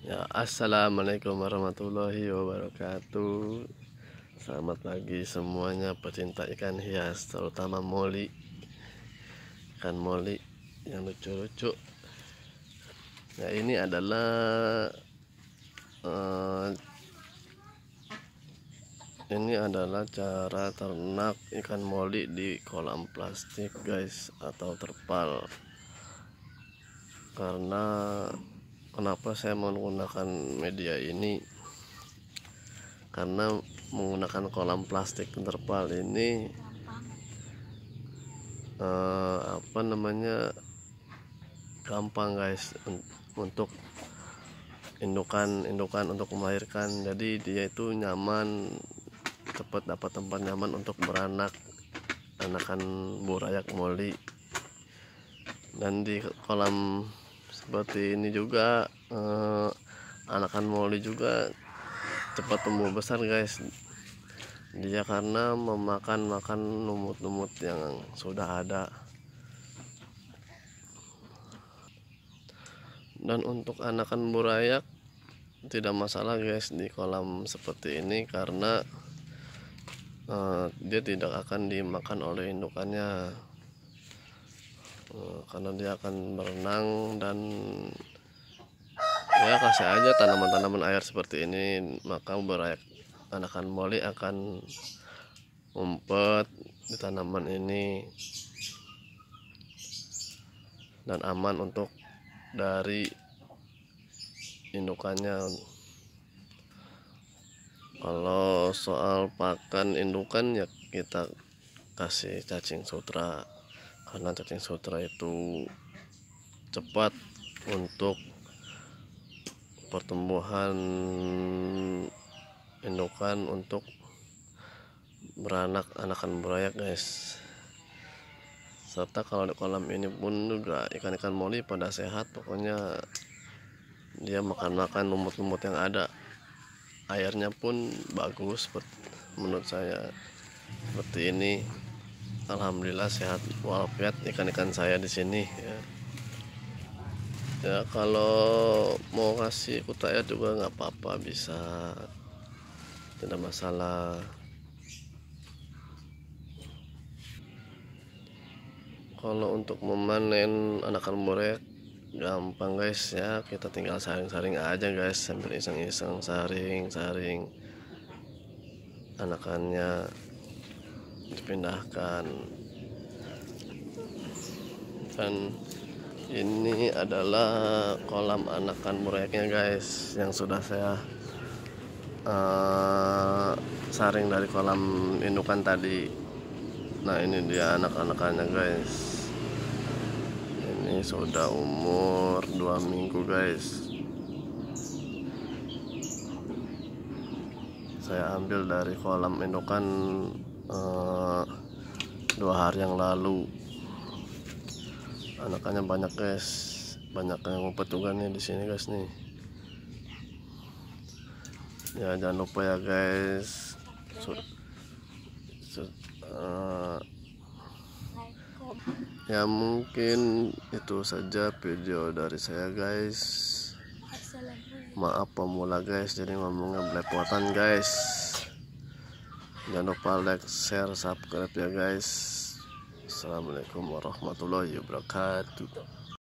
Ya, assalamualaikum warahmatullahi wabarakatuh. Selamat pagi semuanya pecinta ikan hias, terutama moli. Ikan moli yang lucu-lucu. Nah, ini adalah uh, ini adalah cara ternak ikan moli di kolam plastik, guys, atau terpal. Karena kenapa saya menggunakan media ini karena menggunakan kolam plastik terpal ini uh, apa namanya gampang guys untuk indukan indukan untuk melahirkan jadi dia itu nyaman cepat dapat tempat nyaman untuk beranak anakan burayak moli dan di kolam seperti ini juga eh, anakan molly juga cepat tumbuh besar guys dia karena memakan makan lumut-lumut yang sudah ada dan untuk anakan burayak tidak masalah guys di kolam seperti ini karena uh, dia tidak akan dimakan oleh indukannya Eh, karena dia akan berenang dan ya kasih aja tanaman-tanaman air seperti ini maka berayak anakan moli akan umpet di tanaman ini dan aman untuk dari indukannya kalau soal pakan indukan ya kita kasih cacing sutra karena cacing sutra itu cepat untuk pertumbuhan indukan untuk beranak anakan berayak guys serta kalau di kolam ini pun juga ikan-ikan moli pada sehat pokoknya dia makan-makan lumut-lumut yang ada airnya pun bagus menurut saya seperti ini alhamdulillah sehat walafiat ikan-ikan saya di sini ya. ya kalau mau kasih kutaya juga nggak apa-apa bisa tidak masalah kalau untuk memanen anakan murid gampang guys ya kita tinggal saring-saring aja guys sambil iseng-iseng saring-saring anakannya dipindahkan dan ini adalah kolam anakan mureknya guys yang sudah saya uh, saring dari kolam indukan tadi nah ini dia anak-anakannya guys ini sudah umur dua minggu guys saya ambil dari kolam indukan uh, dua hari yang lalu anakannya banyak guys banyak yang ngumpet juga nih di sini guys nih ya jangan lupa ya guys so, so, uh, ya mungkin itu saja video dari saya guys maaf pemula guys jadi ngomongnya belepotan guys jangan lupa like share subscribe ya guys assalamualaikum warahmatullahi wabarakatuh